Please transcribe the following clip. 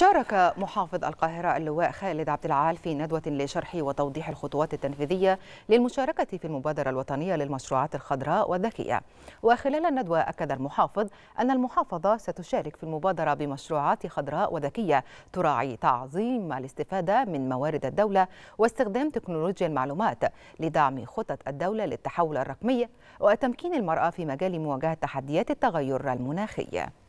شارك محافظ القاهرة اللواء خالد عبد العال في ندوة لشرح وتوضيح الخطوات التنفيذية للمشاركة في المبادرة الوطنية للمشروعات الخضراء والذكية وخلال الندوة أكد المحافظ أن المحافظة ستشارك في المبادرة بمشروعات خضراء وذكية تراعي تعظيم الاستفادة من موارد الدولة واستخدام تكنولوجيا المعلومات لدعم خطط الدولة للتحول الرقمي وتمكين المرأة في مجال مواجهة تحديات التغير المناخي